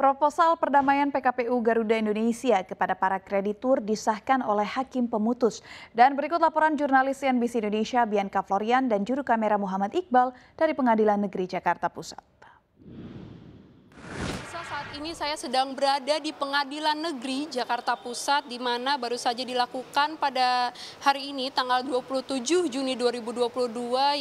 Proposal perdamaian PKPU Garuda Indonesia kepada para kreditur disahkan oleh hakim pemutus. Dan berikut laporan jurnalis CNBC Indonesia Bianca Florian dan juru kamera Muhammad Iqbal dari Pengadilan Negeri Jakarta Pusat ini saya sedang berada di Pengadilan Negeri Jakarta Pusat di mana baru saja dilakukan pada hari ini tanggal 27 Juni 2022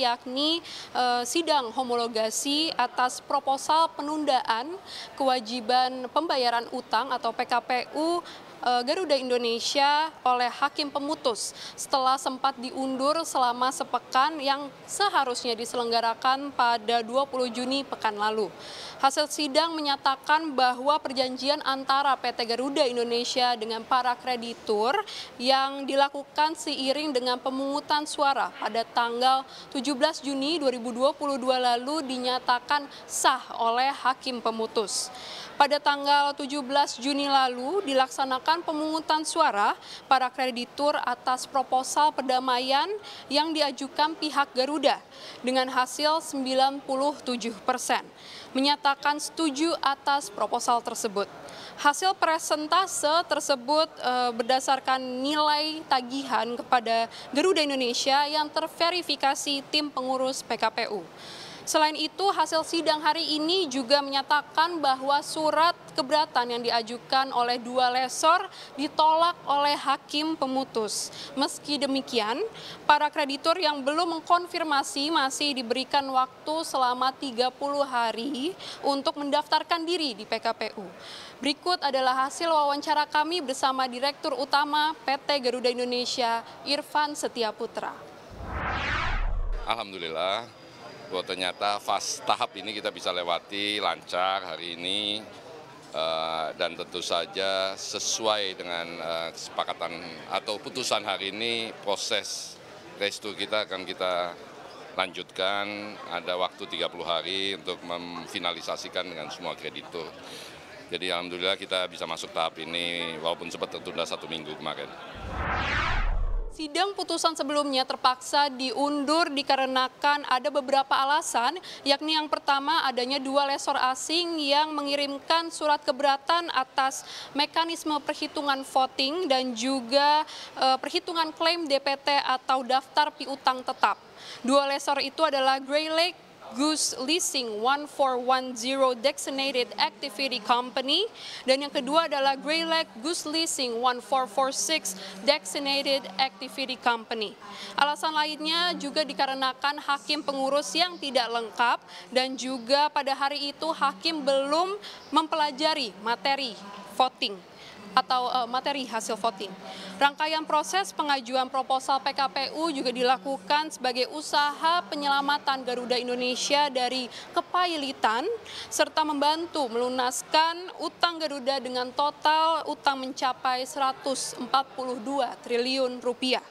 yakni eh, sidang homologasi atas proposal penundaan kewajiban pembayaran utang atau PKPU Eh, Garuda Indonesia oleh hakim pemutus setelah sempat diundur selama sepekan yang seharusnya diselenggarakan pada 20 Juni pekan lalu. Hasil sidang menyatakan bahwa perjanjian antara PT Garuda Indonesia dengan para kreditur yang dilakukan seiring dengan pemungutan suara pada tanggal 17 Juni 2022 lalu dinyatakan sah oleh hakim pemutus. Pada tanggal 17 Juni lalu dilaksanakan melakukan pemungutan suara para kreditur atas proposal perdamaian yang diajukan pihak Garuda dengan hasil 97 persen, menyatakan setuju atas proposal tersebut. Hasil presentase tersebut eh, berdasarkan nilai tagihan kepada Garuda Indonesia yang terverifikasi tim pengurus PKPU. Selain itu, hasil sidang hari ini juga menyatakan bahwa surat keberatan yang diajukan oleh dua lesor ditolak oleh hakim pemutus. Meski demikian, para kreditur yang belum mengkonfirmasi masih diberikan waktu selama 30 hari untuk mendaftarkan diri di PKPU. Berikut adalah hasil wawancara kami bersama Direktur Utama PT Garuda Indonesia, Irfan Setiaputra. Alhamdulillah, bahwa ternyata fase tahap ini kita bisa lewati lancar hari ini eh, dan tentu saja sesuai dengan eh, kesepakatan atau putusan hari ini proses restu kita akan kita lanjutkan ada waktu 30 hari untuk memfinalisasikan dengan semua kreditur. Jadi alhamdulillah kita bisa masuk tahap ini walaupun sempat tertunda satu minggu kemarin sidang putusan sebelumnya terpaksa diundur dikarenakan ada beberapa alasan, yakni yang pertama adanya dua lesor asing yang mengirimkan surat keberatan atas mekanisme perhitungan voting dan juga uh, perhitungan klaim DPT atau daftar piutang tetap. Dua lesor itu adalah Grey Lake Goose Leasing 1410 Designated Activity Company dan yang kedua adalah Grey Lake Goose Leasing 1446 Designated Activity Company. Alasan lainnya juga dikarenakan hakim pengurus yang tidak lengkap dan juga pada hari itu hakim belum mempelajari materi voting atau uh, materi hasil voting. Rangkaian proses pengajuan proposal PKPU juga dilakukan sebagai usaha penyelamatan Garuda Indonesia dari kepailitan serta membantu melunaskan utang Garuda dengan total utang mencapai 142 triliun rupiah.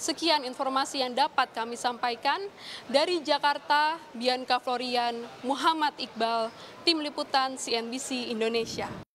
Sekian informasi yang dapat kami sampaikan dari Jakarta, Bianca Florian, Muhammad Iqbal, tim liputan CNBC Indonesia.